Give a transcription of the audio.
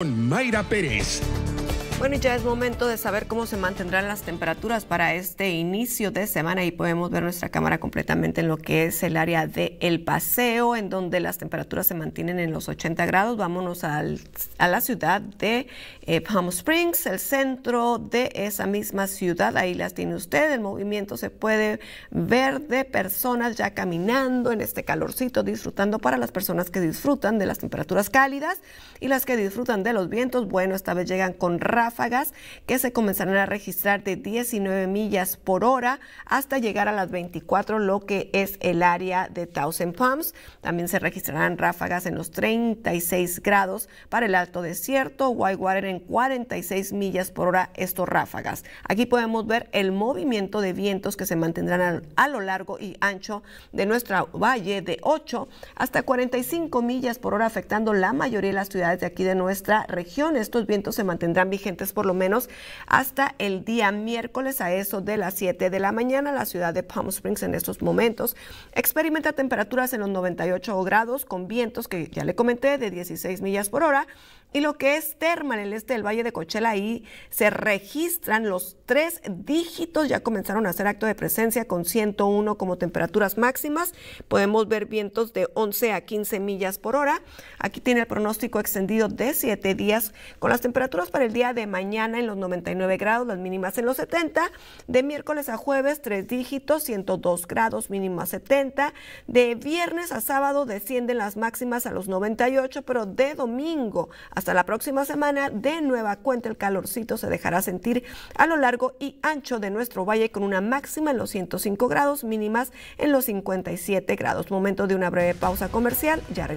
con Mayra Pérez. Bueno, ya es momento de saber cómo se mantendrán las temperaturas para este inicio de semana y podemos ver nuestra cámara completamente en lo que es el área de El Paseo, en donde las temperaturas se mantienen en los 80 grados. Vámonos a la ciudad de eh, Palm Springs, el centro de esa misma ciudad. Ahí las tiene usted. El movimiento se puede ver de personas ya caminando en este calorcito, disfrutando para las personas que disfrutan de las temperaturas cálidas y las que disfrutan de los vientos. Bueno, esta vez llegan con rápido ráfagas que se comenzarán a registrar de 19 millas por hora hasta llegar a las 24, lo que es el área de Thousand Palms. También se registrarán ráfagas en los 36 grados para el Alto Desierto, Whitewater en 46 millas por hora, estos ráfagas. Aquí podemos ver el movimiento de vientos que se mantendrán a, a lo largo y ancho de nuestro valle de 8 hasta 45 millas por hora, afectando la mayoría de las ciudades de aquí de nuestra región. Estos vientos se mantendrán vigentes por lo menos hasta el día miércoles a eso de las 7 de la mañana. La ciudad de Palm Springs en estos momentos experimenta temperaturas en los 98 grados con vientos que ya le comenté de 16 millas por hora y lo que es Terma, en el este del Valle de Cochela, ahí se registran los tres dígitos, ya comenzaron a hacer acto de presencia con 101 como temperaturas máximas. Podemos ver vientos de 11 a 15 millas por hora. Aquí tiene el pronóstico extendido de 7 días, con las temperaturas para el día de mañana en los 99 grados, las mínimas en los 70. De miércoles a jueves, tres dígitos, 102 grados, mínimas 70. De viernes a sábado descienden las máximas a los 98, pero de domingo hasta la próxima semana, de nueva cuenta el calorcito se dejará sentir a lo largo y ancho de nuestro valle con una máxima en los 105 grados, mínimas en los 57 grados. Momento de una breve pausa comercial, ya